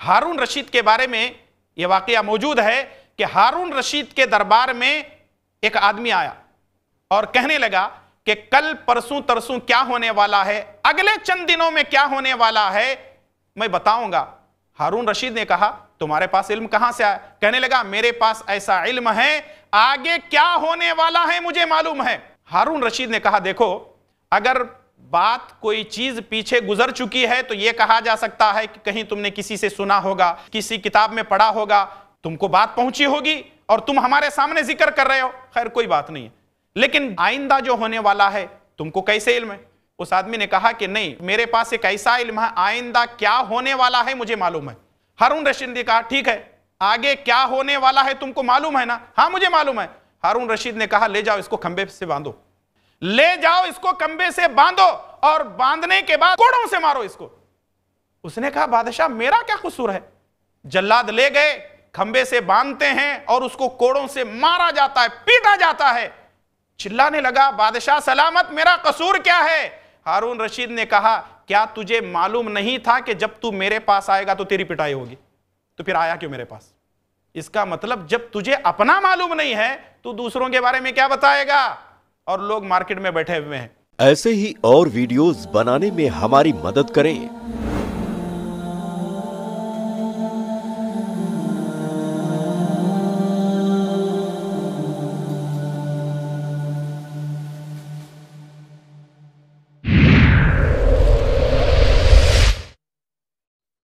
हारून रशीद के बारे में यह वाक्य मौजूद है कि हारून रशीद के दरबार में एक आदमी आया और कहने लगा कि कल परसों तरसों क्या होने वाला है अगले चंद दिनों में क्या होने वाला है मैं बताऊंगा हारून रशीद ने कहा तुम्हारे पास इल्म कहां से आया कहने लगा मेरे पास ऐसा इल्म है आगे क्या होने वाला है मुझे मालूम है हारून रशीद ने कहा देखो अगर बात कोई चीज पीछे गुजर चुकी है तो यह कहा जा सकता है कि कहीं तुमने किसी से सुना होगा किसी किताब में पढ़ा होगा तुमको बात पहुंची होगी और तुम हमारे सामने जिक्र कर रहे हो खैर कोई बात नहीं है लेकिन आइंदा जो होने वाला है तुमको कैसे इल्म है उस आदमी ने कहा कि नहीं मेरे पास एक ऐसा इल्म है आइंदा क्या होने वाला है मुझे मालूम है हारून रशीद ने कहा ठीक है आगे क्या होने वाला है तुमको मालूम है ना हाँ मुझे मालूम है हारून रशीद ने कहा ले जाओ इसको खंबे से बांधो ले जाओ इसको कंबे से बांधो और बांधने के बाद कोड़ों से मारो इसको उसने कहा बादशाह मेरा क्या कसूर है जल्लाद ले गए खंबे से बांधते हैं और उसको कोड़ों से मारा जाता है पीटा जाता है चिल्लाने लगा बादशाह सलामत मेरा कसूर क्या है हारून रशीद ने कहा क्या तुझे मालूम नहीं था कि जब तू मेरे पास आएगा तो तेरी पिटाई होगी तो फिर आया क्यों मेरे पास इसका मतलब जब तुझे अपना मालूम नहीं है तो दूसरों के बारे में क्या बताएगा और लोग मार्केट में बैठे हुए हैं ऐसे ही और वीडियोस बनाने में हमारी मदद करें